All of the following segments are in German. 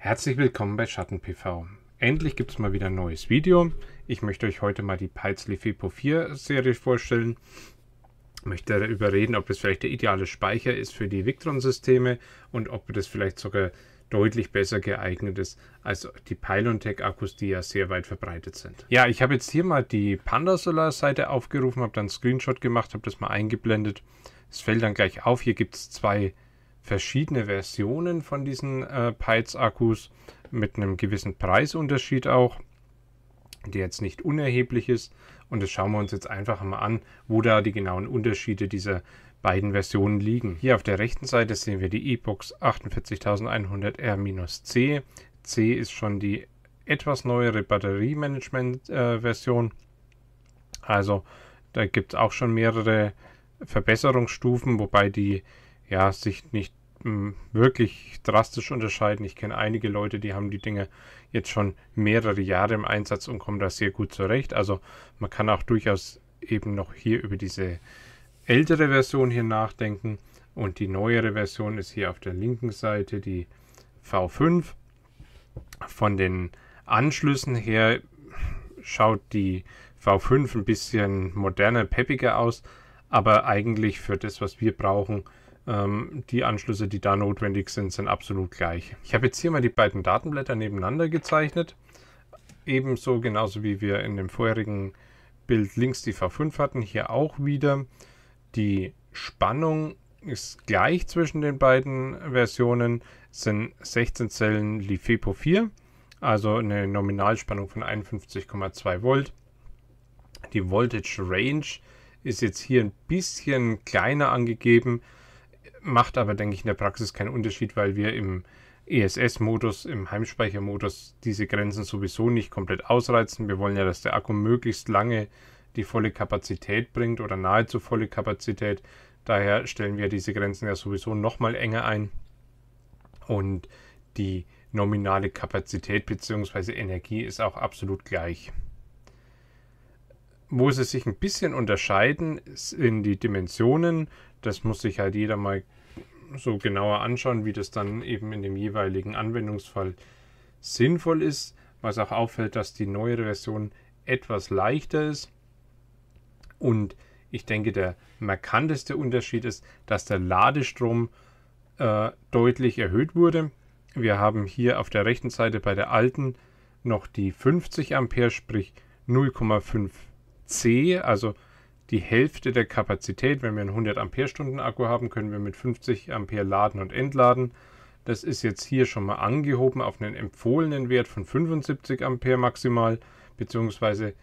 Herzlich willkommen bei Schatten PV. Endlich gibt es mal wieder ein neues Video. Ich möchte euch heute mal die Peitzli FePro 4 Serie vorstellen. Ich möchte darüber reden, ob das vielleicht der ideale Speicher ist für die Victron-Systeme und ob das vielleicht sogar deutlich besser geeignet ist als die Pylon-Tech-Akkus, die ja sehr weit verbreitet sind. Ja, ich habe jetzt hier mal die Panda Solar seite aufgerufen, habe dann einen Screenshot gemacht, habe das mal eingeblendet. Es fällt dann gleich auf, hier gibt es zwei verschiedene Versionen von diesen äh, Peitz-Akkus mit einem gewissen Preisunterschied auch, der jetzt nicht unerheblich ist. Und das schauen wir uns jetzt einfach mal an, wo da die genauen Unterschiede dieser beiden Versionen liegen. Hier auf der rechten Seite sehen wir die e box 48100R-C. C ist schon die etwas neuere Batteriemanagement-Version. Äh, also da gibt es auch schon mehrere Verbesserungsstufen, wobei die ja sich nicht wirklich drastisch unterscheiden. Ich kenne einige Leute, die haben die Dinge jetzt schon mehrere Jahre im Einsatz und kommen da sehr gut zurecht. Also man kann auch durchaus eben noch hier über diese ältere Version hier nachdenken. Und die neuere Version ist hier auf der linken Seite die V5. Von den Anschlüssen her schaut die V5 ein bisschen moderner, peppiger aus, aber eigentlich für das, was wir brauchen, ähm, die Anschlüsse, die da notwendig sind, sind absolut gleich. Ich habe jetzt hier mal die beiden Datenblätter nebeneinander gezeichnet. Ebenso genauso wie wir in dem vorherigen Bild links die V5 hatten, hier auch wieder. Die Spannung ist gleich zwischen den beiden Versionen, sind 16 Zellen LiFePO 4, also eine Nominalspannung von 51,2 Volt. Die Voltage Range ist jetzt hier ein bisschen kleiner angegeben, macht aber, denke ich, in der Praxis keinen Unterschied, weil wir im ESS-Modus, im Heimspeichermodus diese Grenzen sowieso nicht komplett ausreizen. Wir wollen ja, dass der Akku möglichst lange die volle Kapazität bringt oder nahezu volle Kapazität. Daher stellen wir diese Grenzen ja sowieso nochmal enger ein. Und die nominale Kapazität bzw. Energie ist auch absolut gleich. Wo sie sich ein bisschen unterscheiden, sind die Dimensionen. Das muss sich halt jeder mal so genauer anschauen, wie das dann eben in dem jeweiligen Anwendungsfall sinnvoll ist. Was auch auffällt, dass die neuere Version etwas leichter ist. Und ich denke, der markanteste Unterschied ist, dass der Ladestrom äh, deutlich erhöht wurde. Wir haben hier auf der rechten Seite bei der alten noch die 50 Ampere, sprich 0,5 C, also die Hälfte der Kapazität. Wenn wir einen 100 Ampere-Stunden Akku haben, können wir mit 50 Ampere laden und entladen. Das ist jetzt hier schon mal angehoben auf einen empfohlenen Wert von 75 Ampere maximal, beziehungsweise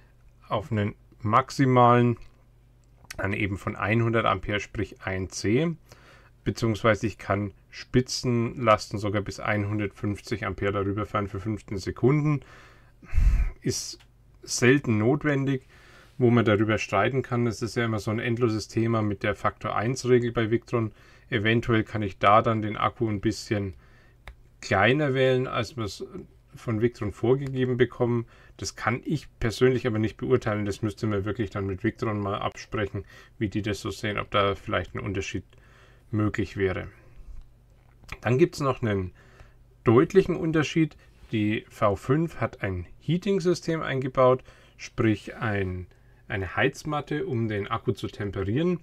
auf einen maximalen dann eben von 100 Ampere, sprich 1C, beziehungsweise ich kann Spitzenlasten sogar bis 150 Ampere darüber fahren für 15 Sekunden. Ist selten notwendig wo man darüber streiten kann. Das ist ja immer so ein endloses Thema mit der Faktor 1-Regel bei Victron. Eventuell kann ich da dann den Akku ein bisschen kleiner wählen, als wir es von Victron vorgegeben bekommen. Das kann ich persönlich aber nicht beurteilen. Das müsste man wirklich dann mit Victron mal absprechen, wie die das so sehen, ob da vielleicht ein Unterschied möglich wäre. Dann gibt es noch einen deutlichen Unterschied. Die V5 hat ein Heating-System eingebaut, sprich ein eine Heizmatte, um den Akku zu temperieren.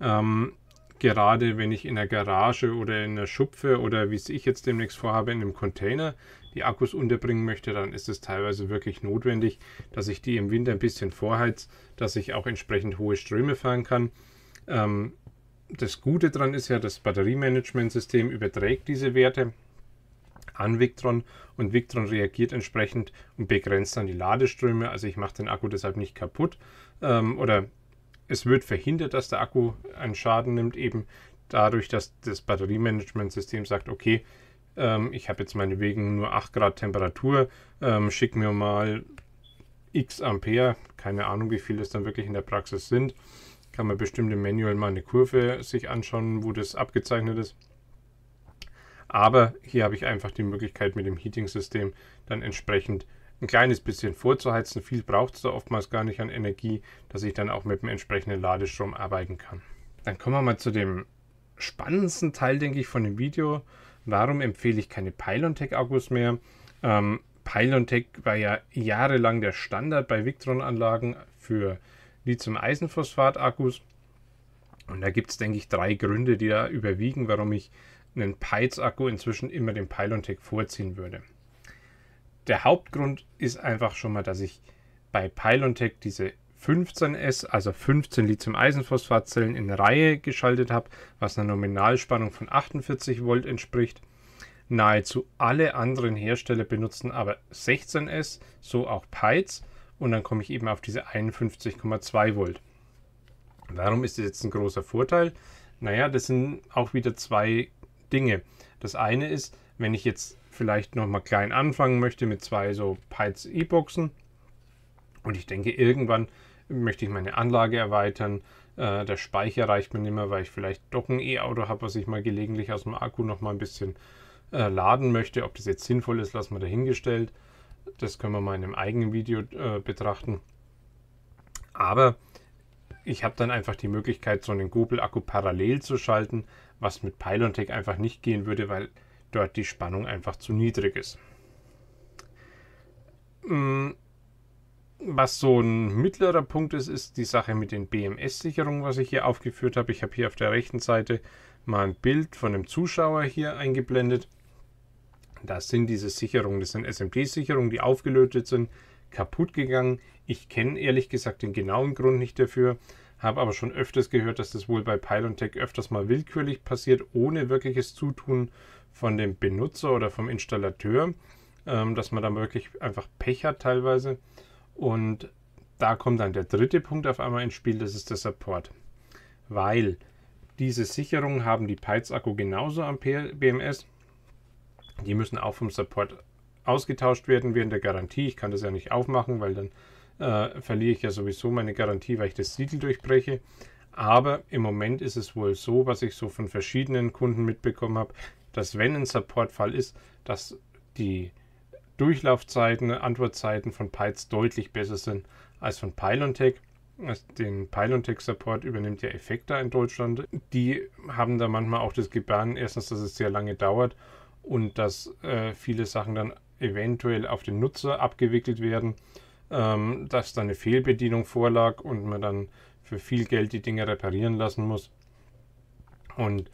Ähm, gerade wenn ich in der Garage oder in der Schupfe oder wie es ich jetzt demnächst vorhabe, in einem Container die Akkus unterbringen möchte, dann ist es teilweise wirklich notwendig, dass ich die im Winter ein bisschen vorheiz, dass ich auch entsprechend hohe Ströme fahren kann. Ähm, das Gute daran ist ja, das Batteriemanagementsystem überträgt diese Werte an Victron und Victron reagiert entsprechend und begrenzt dann die Ladeströme. Also ich mache den Akku deshalb nicht kaputt, ähm, oder es wird verhindert, dass der Akku einen Schaden nimmt, eben dadurch, dass das Batteriemanagementsystem sagt, okay, ähm, ich habe jetzt meinetwegen nur 8 Grad Temperatur, ähm, schick mir mal x Ampere, keine Ahnung, wie viel das dann wirklich in der Praxis sind. Kann man bestimmt im Manual mal eine Kurve sich anschauen, wo das abgezeichnet ist. Aber hier habe ich einfach die Möglichkeit mit dem Heating-System dann entsprechend ein kleines bisschen vorzuheizen. Viel braucht es da oftmals gar nicht an Energie, dass ich dann auch mit dem entsprechenden Ladestrom arbeiten kann. Dann kommen wir mal zu dem spannendsten Teil, denke ich, von dem Video. Warum empfehle ich keine pylontech akkus mehr? Ähm, pylon war ja jahrelang der Standard bei Victron-Anlagen für Lithium-Eisenphosphat-Akkus. Und da gibt es, denke ich, drei Gründe, die da überwiegen, warum ich einen Peiz-Akku inzwischen immer dem Pylontech vorziehen würde der Hauptgrund ist einfach schon mal, dass ich bei Pylontech diese 15S, also 15 Lithium-Eisenphosphat-Zellen in Reihe geschaltet habe, was einer Nominalspannung von 48 Volt entspricht. Nahezu alle anderen Hersteller benutzen aber 16S, so auch Peitz, und dann komme ich eben auf diese 51,2 Volt. Warum ist das jetzt ein großer Vorteil? Naja, das sind auch wieder zwei Dinge. Das eine ist, wenn ich jetzt vielleicht nochmal klein anfangen möchte mit zwei so Pites E-Boxen. Und ich denke, irgendwann möchte ich meine Anlage erweitern. Äh, der Speicher reicht mir nicht mehr, weil ich vielleicht doch ein E-Auto habe, was ich mal gelegentlich aus dem Akku nochmal ein bisschen äh, laden möchte. Ob das jetzt sinnvoll ist, lassen wir dahingestellt. Das können wir mal in einem eigenen Video äh, betrachten. Aber ich habe dann einfach die Möglichkeit, so einen google akku parallel zu schalten, was mit Pylontech einfach nicht gehen würde, weil dort die Spannung einfach zu niedrig ist. Mm, was so ein mittlerer Punkt ist, ist die Sache mit den BMS-Sicherungen, was ich hier aufgeführt habe. Ich habe hier auf der rechten Seite mal ein Bild von einem Zuschauer hier eingeblendet. Das sind diese Sicherungen, das sind SMD-Sicherungen, die aufgelötet sind, kaputt gegangen. Ich kenne ehrlich gesagt den genauen Grund nicht dafür, habe aber schon öfters gehört, dass das wohl bei Pylontech öfters mal willkürlich passiert, ohne wirkliches Zutun von dem Benutzer oder vom Installateur, ähm, dass man da wirklich einfach Pech hat teilweise. Und da kommt dann der dritte Punkt auf einmal ins Spiel, das ist der Support. Weil diese Sicherungen haben die peits akku genauso am BMS. Die müssen auch vom Support ausgetauscht werden während der Garantie. Ich kann das ja nicht aufmachen, weil dann äh, verliere ich ja sowieso meine Garantie, weil ich das Siegel durchbreche. Aber im Moment ist es wohl so, was ich so von verschiedenen Kunden mitbekommen habe, dass wenn ein Supportfall ist, dass die Durchlaufzeiten, Antwortzeiten von Pytes deutlich besser sind als von Pylontech. Den Pylontech-Support übernimmt ja Effekte in Deutschland. Die haben da manchmal auch das Gebaren, erstens, dass es sehr lange dauert und dass äh, viele Sachen dann eventuell auf den Nutzer abgewickelt werden, ähm, dass da eine Fehlbedienung vorlag und man dann für viel Geld die Dinge reparieren lassen muss. Und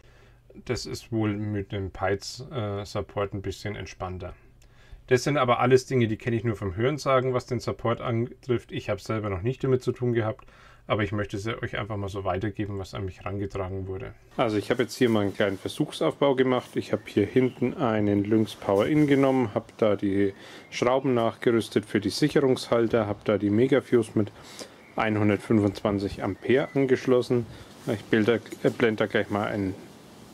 das ist wohl mit dem peits support ein bisschen entspannter. Das sind aber alles Dinge, die kenne ich nur vom Hörensagen, was den Support antrifft. Ich habe selber noch nicht damit zu tun gehabt, aber ich möchte es euch einfach mal so weitergeben, was an mich herangetragen wurde. Also ich habe jetzt hier mal einen kleinen Versuchsaufbau gemacht. Ich habe hier hinten einen Lynx Power In genommen, habe da die Schrauben nachgerüstet für die Sicherungshalter, habe da die Megafuse mit 125 Ampere angeschlossen. Ich äh, blende da gleich mal ein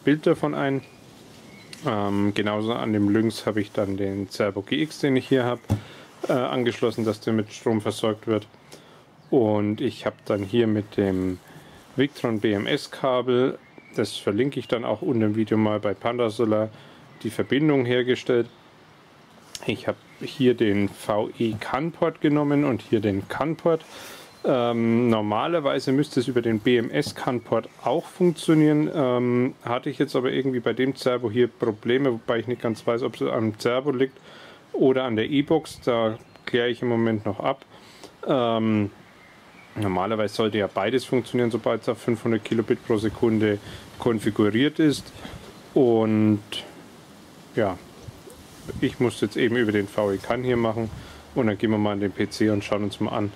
Bild davon ein. Ähm, genauso an dem Lynx habe ich dann den Servo GX, den ich hier habe, äh, angeschlossen, dass der mit Strom versorgt wird. Und ich habe dann hier mit dem Victron BMS-Kabel, das verlinke ich dann auch unter dem Video mal bei Pandasolar, die Verbindung hergestellt. Ich habe hier den VE CAN-Port genommen und hier den CAN-Port. Ähm, normalerweise müsste es über den BMS-CAN-Port auch funktionieren. Ähm, hatte ich jetzt aber irgendwie bei dem Servo hier Probleme, wobei ich nicht ganz weiß, ob es am Servo liegt oder an der E-Box. Da kläre ich im Moment noch ab. Ähm, normalerweise sollte ja beides funktionieren, sobald es auf 500 Kilobit pro Sekunde konfiguriert ist. Und ja, ich muss jetzt eben über den VE-CAN hier machen. Und dann gehen wir mal an den PC und schauen uns mal an,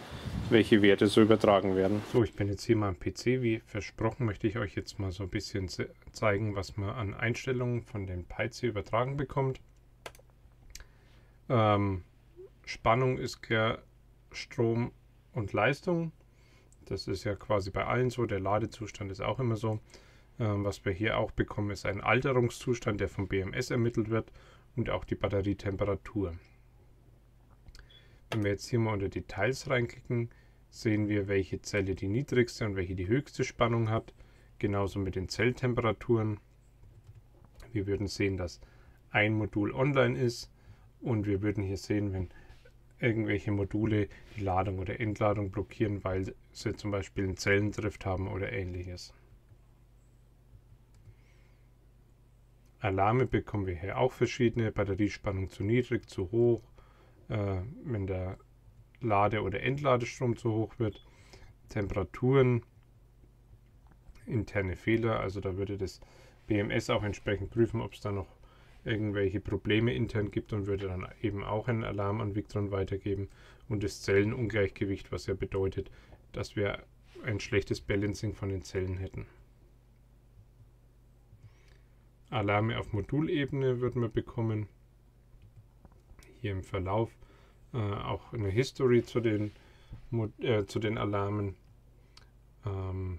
welche Werte so übertragen werden. So, ich bin jetzt hier mal am PC. Wie versprochen möchte ich euch jetzt mal so ein bisschen zeigen, was man an Einstellungen von den Peize übertragen bekommt. Ähm, Spannung ist ja Strom und Leistung. Das ist ja quasi bei allen so. Der Ladezustand ist auch immer so. Ähm, was wir hier auch bekommen, ist ein Alterungszustand, der vom BMS ermittelt wird und auch die Batterietemperatur. Wenn wir jetzt hier mal unter Details reinklicken, sehen wir, welche Zelle die niedrigste und welche die höchste Spannung hat. Genauso mit den Zelltemperaturen. Wir würden sehen, dass ein Modul online ist und wir würden hier sehen, wenn irgendwelche Module die Ladung oder Entladung blockieren, weil sie zum Beispiel einen Zellendrift haben oder ähnliches. Alarme bekommen wir hier auch verschiedene, Batteriespannung zu niedrig, zu hoch, äh, wenn der Lade- oder Entladestrom zu hoch wird, Temperaturen, interne Fehler. Also da würde das BMS auch entsprechend prüfen, ob es da noch irgendwelche Probleme intern gibt und würde dann eben auch einen Alarm an Victron weitergeben und das Zellenungleichgewicht, was ja bedeutet, dass wir ein schlechtes Balancing von den Zellen hätten. Alarme auf Modulebene würden wir bekommen. Hier im Verlauf äh, auch eine History zu den, äh, zu den Alarmen. Ähm,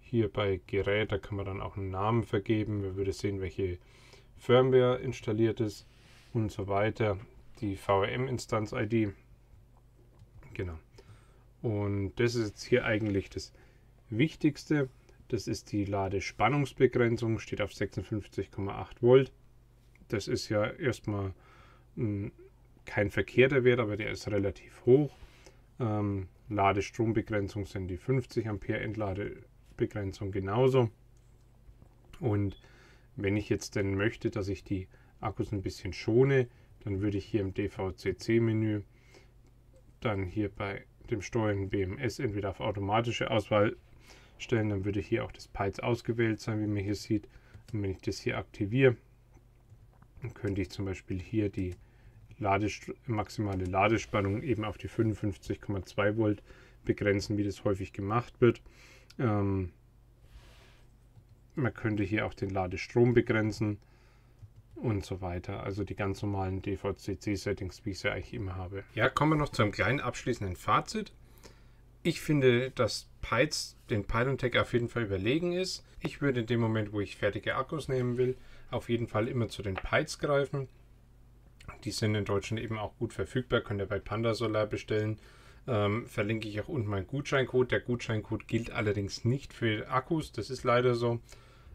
hier bei Gerät, da kann man dann auch einen Namen vergeben. Wir würde sehen, welche Firmware installiert ist und so weiter. Die VRM-Instanz-ID. Genau. Und das ist jetzt hier eigentlich das Wichtigste. Das ist die Ladespannungsbegrenzung, steht auf 56,8 Volt. Das ist ja erstmal ein kein verkehrter Wert, aber der ist relativ hoch. Ähm, Ladestrombegrenzung sind die 50 Ampere, Entladebegrenzung genauso. Und wenn ich jetzt denn möchte, dass ich die Akkus ein bisschen schone, dann würde ich hier im DVCC-Menü dann hier bei dem Steuern BMS entweder auf automatische Auswahl stellen, dann würde hier auch das Peits ausgewählt sein, wie man hier sieht. Und wenn ich das hier aktiviere, dann könnte ich zum Beispiel hier die Ladest maximale Ladespannung eben auf die 55,2 Volt begrenzen, wie das häufig gemacht wird. Ähm, man könnte hier auch den Ladestrom begrenzen und so weiter. Also die ganz normalen DVCC-Settings, wie ich sie eigentlich immer habe. Ja, kommen wir noch zu einem kleinen abschließenden Fazit. Ich finde, dass Pites den Pylon-Tech auf jeden Fall überlegen ist. Ich würde in dem Moment, wo ich fertige Akkus nehmen will, auf jeden Fall immer zu den Pites greifen. Die sind in Deutschland eben auch gut verfügbar, könnt ihr bei Panda Solar bestellen. Ähm, verlinke ich auch unten meinen Gutscheincode. Der Gutscheincode gilt allerdings nicht für Akkus, das ist leider so.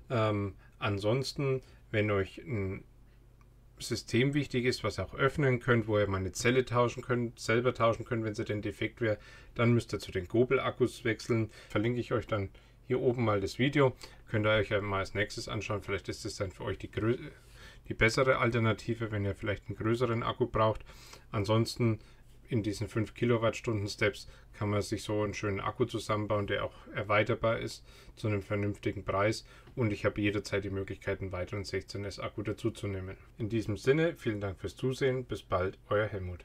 Ähm, ansonsten, wenn euch ein System wichtig ist, was ihr auch öffnen könnt, wo ihr mal eine Zelle tauschen könnt, selber tauschen könnt, wenn sie denn defekt wäre, dann müsst ihr zu den Gobel-Akkus wechseln. Verlinke ich euch dann hier oben mal das Video. Könnt ihr euch ja mal als nächstes anschauen. Vielleicht ist das dann für euch die grö die bessere Alternative, wenn ihr vielleicht einen größeren Akku braucht. Ansonsten in diesen 5 Kilowattstunden Steps kann man sich so einen schönen Akku zusammenbauen, der auch erweiterbar ist zu einem vernünftigen Preis und ich habe jederzeit die Möglichkeit, einen weiteren 16S Akku dazuzunehmen. In diesem Sinne, vielen Dank fürs Zusehen, bis bald, euer Helmut.